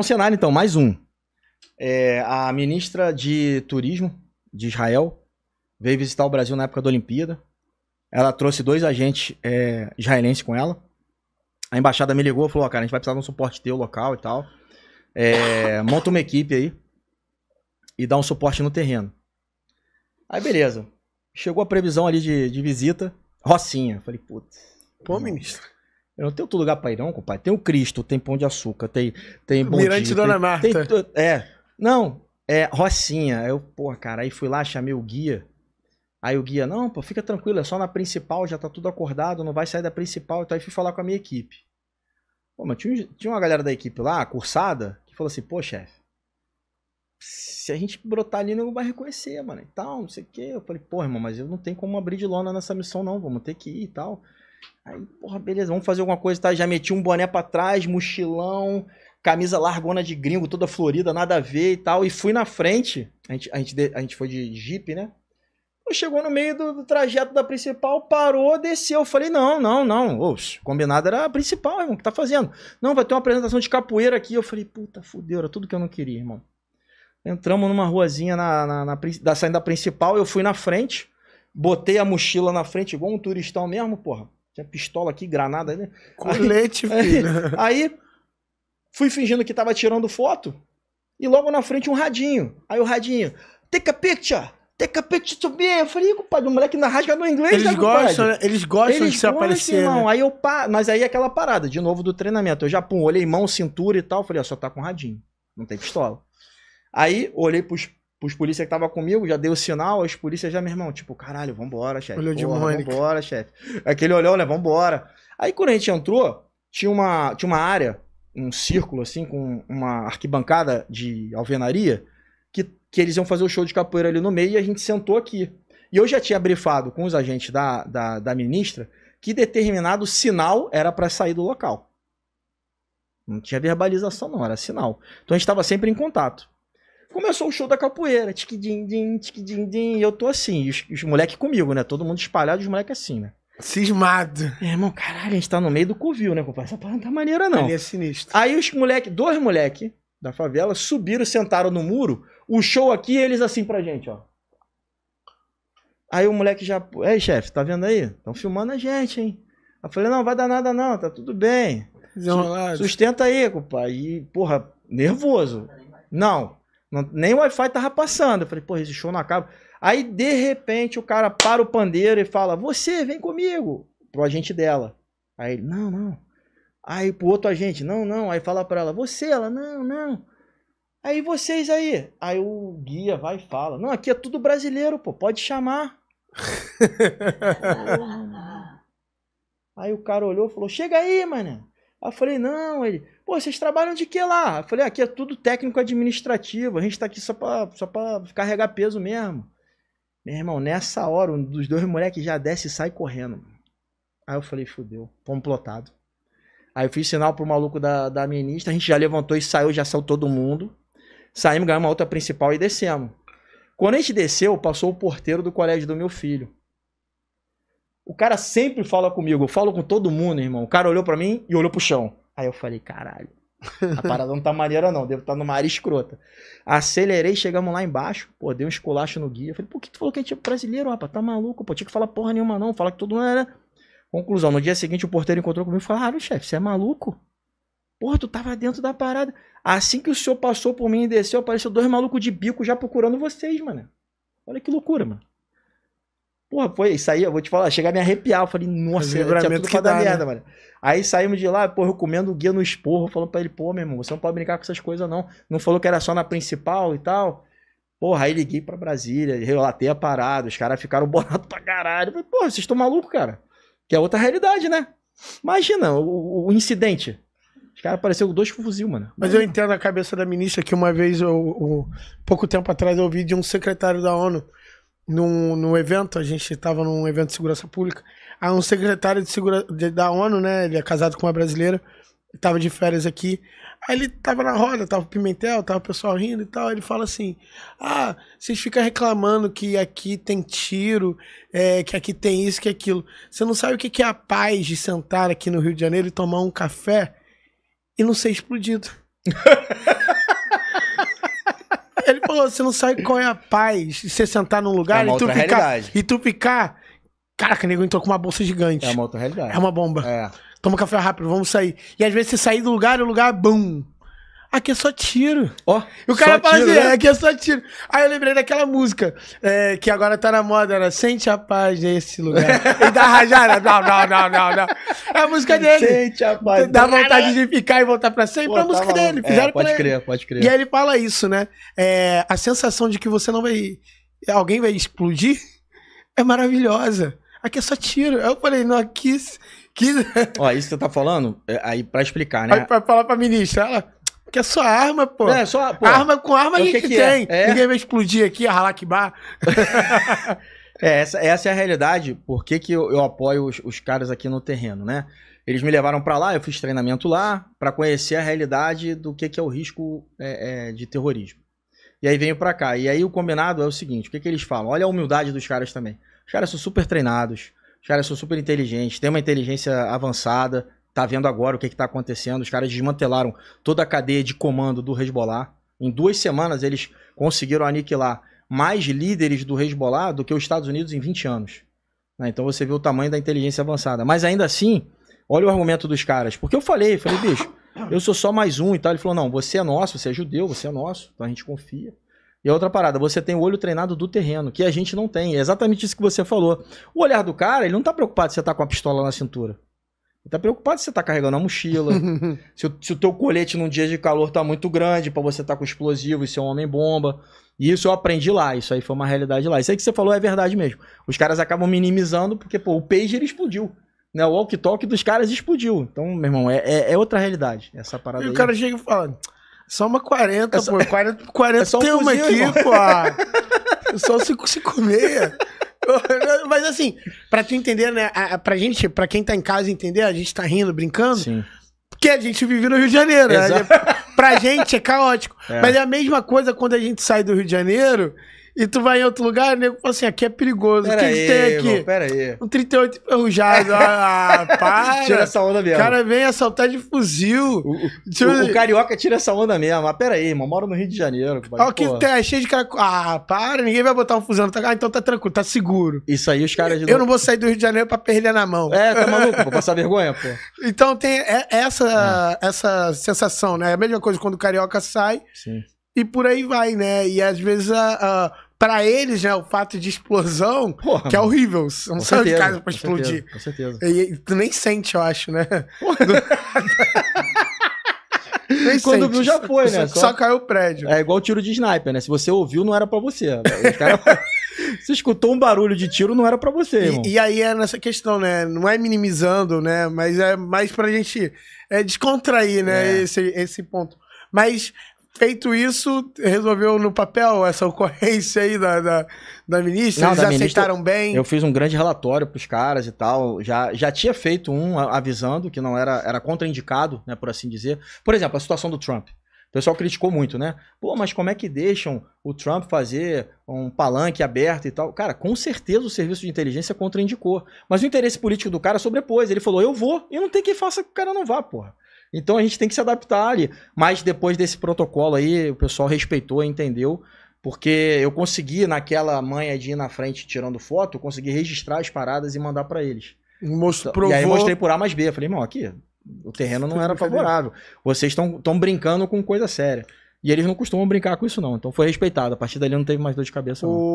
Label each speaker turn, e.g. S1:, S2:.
S1: Um cenário então, mais um. É, a ministra de Turismo de Israel veio visitar o Brasil na época da Olimpíada. Ela trouxe dois agentes é, israelenses com ela. A embaixada me ligou e falou: oh, cara, a gente vai precisar de um suporte teu local e tal. É, monta uma equipe aí e dá um suporte no terreno. Aí, beleza. Chegou a previsão ali de, de visita. Rocinha. Falei, putz. Pô, ministro. Eu não tenho outro lugar pra ir, não, compadre. Tem o Cristo, tem Pão de Açúcar, tem, tem Bom Mirante Dia, Dona tem, Marta. Tem, é. Não, é Rocinha. Eu, porra, cara, aí fui lá, chamei o guia. Aí o guia, não, pô, fica tranquilo, é só na principal, já tá tudo acordado, não vai sair da principal. Então aí fui falar com a minha equipe. Pô, mas tinha, tinha uma galera da equipe lá, cursada, que falou assim, pô, chefe, se a gente brotar ali, não vai reconhecer, mano, e tal, não sei o quê. Eu falei, pô, irmão, mas eu não tenho como abrir de lona nessa missão, não, vamos ter que ir e tal. Aí, porra, beleza, vamos fazer alguma coisa, tá? Já meti um boné para trás, mochilão, camisa largona de gringo, toda florida, nada a ver e tal. E fui na frente, a gente, a gente, a gente foi de jipe, né? Chegou no meio do, do, trajeto da principal, parou, desceu. Eu falei, não, não, não. Oxe, combinado era a principal, irmão, que tá fazendo? Não, vai ter uma apresentação de capoeira aqui. Eu falei, puta, fudeu, era tudo que eu não queria, irmão. Entramos numa ruazinha na, na, na, da saída principal, eu fui na frente, botei a mochila na frente, igual um turistão mesmo, porra tinha pistola aqui, granada, né? Colete, aí, filho. Aí, aí fui fingindo que tava tirando foto e logo na frente um radinho. Aí o radinho, take a picture, take a picture to me. Eu falei, compadre, o moleque na rasga no inglês, eles né, gostam, né? Eles gostam eles de se aparecer. Irmão. Né? Aí eu pa... Mas aí é aquela parada, de novo do treinamento. Eu já, pum, olhei mão, cintura e tal. Falei, ó, só tá com radinho, não tem pistola. Aí olhei pros os polícia que tava comigo, já deu o sinal, os polícias já, meu irmão, tipo, caralho, vambora, chefe. Olhou de Mônica. Vambora, chefe. Aquele olhou, né? Vambora. Aí quando a gente entrou, tinha uma, tinha uma área, um círculo, assim, com uma arquibancada de alvenaria, que, que eles iam fazer o show de capoeira ali no meio e a gente sentou aqui. E eu já tinha brifado com os agentes da, da, da ministra que determinado sinal era para sair do local. Não tinha verbalização, não, era sinal. Então a gente estava sempre em contato. Começou o show da capoeira, tiquidim din tiquidim din e eu tô assim, os, os moleques comigo, né? Todo mundo espalhado, os moleques assim, né? Cismado. É, irmão, caralho, a gente tá no meio do covil, né, compadre? Essa não tá maneira, não. Ali é sinistro. Aí os moleques, dois moleques da favela, subiram, sentaram no muro, o show aqui, eles assim pra gente, ó. Aí o moleque já. Ei, chefe, tá vendo aí? Estão filmando a gente, hein? Eu falei, não, vai dar nada, não, tá tudo bem. Desenrolado. Sustenta aí, compadre. E, porra, nervoso. Não. Não, nem o Wi-Fi tava passando. Eu falei, pô, esse show não acaba. Aí, de repente, o cara para o pandeiro e fala, você, vem comigo, pro agente dela. Aí ele, não, não. Aí pro outro agente, não, não. Aí fala pra ela, você, ela, não, não. Aí vocês aí. Aí o guia vai e fala, não, aqui é tudo brasileiro, pô, pode chamar. aí o cara olhou e falou, chega aí, mané. Aí eu falei, não, ele... Pô, vocês trabalham de que lá? Eu falei, ah, aqui é tudo técnico administrativo, a gente tá aqui só pra, só pra carregar peso mesmo. Meu irmão, nessa hora, um dos dois moleques já desce e sai correndo. Aí eu falei, fudeu, complotado. plotado. Aí eu fiz sinal pro maluco da, da ministra, a gente já levantou e saiu, já saiu todo mundo. Saímos, ganhamos a outra principal e descemos. Quando a gente desceu, passou o porteiro do colégio do meu filho. O cara sempre fala comigo, eu falo com todo mundo, irmão. O cara olhou para mim e olhou pro chão. Aí eu falei, caralho, a parada não tá maneira não, devo estar tá numa área escrota. Acelerei, chegamos lá embaixo, pô, dei um esculacho no guia. Falei, por que tu falou que a gente é brasileiro, rapaz? Tá maluco, pô, tinha que falar porra nenhuma não, fala que todo mundo era... Conclusão, no dia seguinte o porteiro encontrou comigo e falou, ah, chefe, você é maluco? Porra, tu tava dentro da parada. Assim que o senhor passou por mim e desceu, apareceu dois malucos de bico já procurando vocês, mano. Olha que loucura, mano. Porra, foi isso aí, eu vou te falar, chegar a me arrepiar. Eu falei, nossa, eu tinha tudo pra dar dá, né? merda, né? mano. Aí saímos de lá, porra, eu comendo o guia no esporro, falando pra ele, pô, meu irmão, você não pode brincar com essas coisas, não. Não falou que era só na principal e tal. Porra, aí liguei pra Brasília, relatei a parada, os caras ficaram bonados pra caralho. falei, porra, vocês estão malucos, cara. Que é outra realidade, né? Imagina, o, o incidente. Os caras apareceram dois com fuzil, mano. Mas eu entendo a
S2: cabeça da ministra que uma vez, eu, eu, pouco tempo atrás, eu ouvi de um secretário da ONU num, num evento, a gente estava num evento de segurança pública, aí um secretário de segura, de, da ONU, né, ele é casado com uma brasileira, estava de férias aqui, aí ele estava na roda, tava o Pimentel, tava o pessoal rindo e tal, ele fala assim, ah, vocês ficam reclamando que aqui tem tiro, é, que aqui tem isso, que aquilo, você não sabe o que é a paz de sentar aqui no Rio de Janeiro e tomar um café e não ser explodido. Ele falou: você não sabe qual é a paz de você sentar num lugar é e, tu ficar, e tu ficar. Caraca, nego entrou com uma bolsa gigante. É uma outra realidade. É uma bomba. É. Toma café rápido, vamos sair. E às vezes você sair do lugar e o lugar, bum aqui é só tiro. Ó. Oh, o cara fala assim, né? aqui é só tiro. Aí eu lembrei daquela música é, que agora tá na moda, era né? Sente a paz nesse lugar. e da rajada. Não, não, não, não, não. É a música dele. Sente a paz. Dá vontade de ficar e voltar pra sempre. Pô, é a música tá dele. Fizeram é, pode crer, ele. pode crer. E aí ele fala isso, né? É, a sensação de que você não vai. Alguém vai explodir é maravilhosa. Aqui é só tiro. Aí eu falei, não, aqui. Que...
S1: Ó, isso que você tá falando, é, aí pra explicar, né? Aí
S2: pra falar pra ministra, ela, que é só arma, pô. É, só pô. Arma com arma a é gente que que tem. É? é? Ninguém vai explodir aqui, a que bar.
S1: é, essa, essa é a realidade. Por que, que eu, eu apoio os, os, caras aqui no terreno, né? Eles me levaram para lá, eu fiz treinamento lá, para conhecer a realidade do que, que é o risco é, é de terrorismo. E aí venho para cá. E aí o combinado é o seguinte: o que, que eles falam? Olha a humildade dos caras também. Os caras são super treinados, os caras são super inteligentes, têm uma inteligência avançada, Tá vendo agora o que está acontecendo. Os caras desmantelaram toda a cadeia de comando do Hezbollah. Em duas semanas eles conseguiram aniquilar mais líderes do Hezbollah do que os Estados Unidos em 20 anos. Né? Então você vê o tamanho da inteligência avançada. Mas ainda assim, olha o argumento dos caras. Porque eu falei, falei, bicho, eu sou só mais um e tal. Ele falou, não, você é nosso, você é judeu, você é nosso, então a gente confia. E outra parada, você tem o olho treinado do terreno, que a gente não tem. É exatamente isso que você falou. O olhar do cara, ele não tá preocupado se você tá com a pistola na cintura. Tá preocupado se você tá carregando a mochila, se, o, se, o, teu colete num dia de calor tá muito grande para você tá com explosivo e ser é um homem-bomba. E isso eu aprendi lá, isso aí foi uma realidade lá. Isso aí que você falou é verdade mesmo. Os caras acabam minimizando porque, pô, o pager explodiu. Né? O walk-talk dos caras explodiu. Então, meu irmão, é, é, é outra realidade essa parada e aí. o cara chega e fala, só uma 40, é só, pô, 40, 40 é só um uma aqui, irmão. pô. É só 5,56.
S2: Mas assim, pra tu entender, né? pra gente, pra quem tá em casa entender, a gente tá rindo, brincando. Sim. Porque a gente vive no Rio de Janeiro. Né? Exato. Né? Pra gente é caótico. É. Mas é a mesma coisa quando a gente sai do Rio de Janeiro e tu vai em outro lugar, o nego fala assim, aqui é perigoso. Pera o que, aí, que tem aqui? Irmão, pera aí. Um 38 enferrujado. Ah, para. Tira essa onda mesmo. O cara vem assaltar de fuzil. O, o, o, carioca tira essa onda mesmo. Ah,
S1: pera aí, irmão. Moro no Rio de Janeiro. Olha o que tem, tá
S2: é cheio de cara. Ah, para, ninguém vai botar um fuzil. no Ah, então tá tranquilo, tá seguro. Isso aí, os caras de Eu não vou sair do Rio de Janeiro pra perder na mão. É, tá maluco? Vou passar vergonha, pô. Então tem é, essa, ah. essa sensação, né? É a mesma coisa quando o carioca sai. Sim. E por aí vai, né? E às vezes a, ah, a ah, para eles, né, o fato de explosão, Porra, que é horrível. não saiu de casa pra explodir. Certeza, com certeza. E, e, tu nem sente, eu acho, né?
S1: nem Quando sente. viu, já foi, né? Só, só, caiu o prédio. É igual tiro de sniper, né? Se você ouviu, não era para você. Cara...
S2: você escutou um barulho de tiro, não era para você, irmão. E, e, aí é nessa questão, né? Não é minimizando, né? Mas é mais pra gente é, descontrair, né? É. Esse, esse ponto. Mas feito isso, resolveu no papel essa ocorrência aí da, da, da ministra? Não, Eles da aceitaram ministra, bem? Eu
S1: fiz um grande relatório para os caras e tal. Já, já tinha feito um avisando que não era, era contraindicado, né, por assim dizer. Por exemplo, a situação do Trump. O pessoal criticou muito, né? Pô, mas como é que deixam o Trump fazer um palanque aberto e tal? Cara, com certeza o serviço de inteligência contraindicou. Mas o interesse político do cara sobrepôs. Ele falou, eu vou, e não tem quem faça que o cara não vá, porra. Então a gente tem que se adaptar ali. Mas depois desse protocolo aí, o pessoal respeitou, entendeu. Porque eu consegui, naquela manha de ir na frente tirando foto, eu consegui registrar as paradas e mandar para eles. Mostrou, então, E aí mostrei por A mais B. Eu falei, irmão, aqui, o terreno não era favorável. Vocês estão brincando com coisa séria. E eles não costumam brincar com isso, não. Então foi respeitado. A partir dali não teve mais dor de cabeça. O...